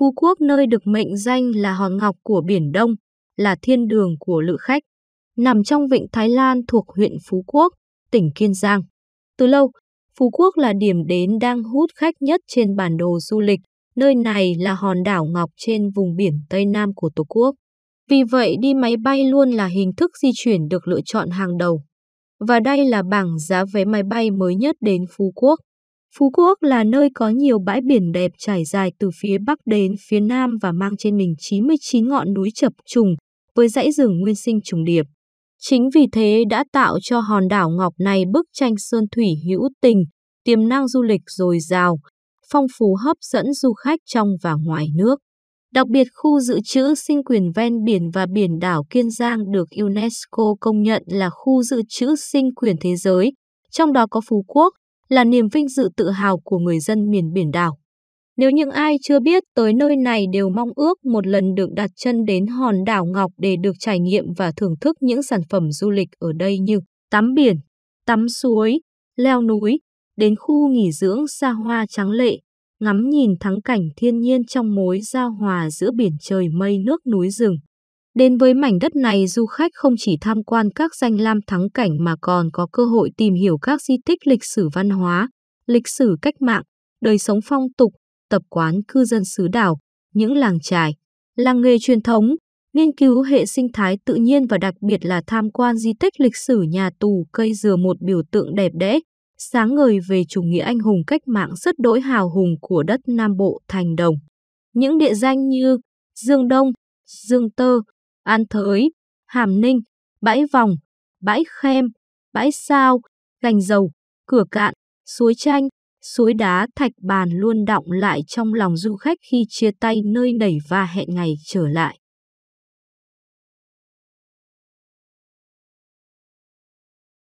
Phú Quốc nơi được mệnh danh là hòn ngọc của Biển Đông, là thiên đường của lữ khách, nằm trong vịnh Thái Lan thuộc huyện Phú Quốc, tỉnh Kiên Giang. Từ lâu, Phú Quốc là điểm đến đang hút khách nhất trên bản đồ du lịch, nơi này là hòn đảo ngọc trên vùng biển Tây Nam của Tổ quốc. Vì vậy, đi máy bay luôn là hình thức di chuyển được lựa chọn hàng đầu. Và đây là bảng giá vé máy bay mới nhất đến Phú Quốc. Phú Quốc là nơi có nhiều bãi biển đẹp trải dài từ phía Bắc đến phía Nam và mang trên mình 99 ngọn núi chập trùng với dãy rừng nguyên sinh trùng điệp. Chính vì thế đã tạo cho hòn đảo Ngọc này bức tranh sơn thủy hữu tình, tiềm năng du lịch dồi dào, phong phú hấp dẫn du khách trong và ngoài nước. Đặc biệt khu dự trữ sinh quyền ven biển và biển đảo Kiên Giang được UNESCO công nhận là khu dự trữ sinh quyền thế giới, trong đó có Phú Quốc, là niềm vinh dự tự hào của người dân miền biển đảo. Nếu những ai chưa biết tới nơi này đều mong ước một lần được đặt chân đến hòn đảo Ngọc để được trải nghiệm và thưởng thức những sản phẩm du lịch ở đây như tắm biển, tắm suối, leo núi, đến khu nghỉ dưỡng xa hoa trắng lệ, ngắm nhìn thắng cảnh thiên nhiên trong mối giao hòa giữa biển trời mây nước núi rừng. Đến với mảnh đất này, du khách không chỉ tham quan các danh lam thắng cảnh mà còn có cơ hội tìm hiểu các di tích lịch sử văn hóa, lịch sử cách mạng, đời sống phong tục, tập quán cư dân xứ đảo, những làng trài, làng nghề truyền thống, nghiên cứu hệ sinh thái tự nhiên và đặc biệt là tham quan di tích lịch sử nhà tù cây dừa một biểu tượng đẹp đẽ, sáng ngời về chủ nghĩa anh hùng cách mạng rất đỗi hào hùng của đất Nam Bộ thành đồng. Những địa danh như Dương Đông, Dương Tơ, An Thới, Hàm Ninh, Bãi Vòng, Bãi Khem, Bãi Sao, Gành Dầu, Cửa Cạn, Suối Chanh, suối đá thạch bàn luôn đọng lại trong lòng du khách khi chia tay nơi đẩy và hẹn ngày trở lại.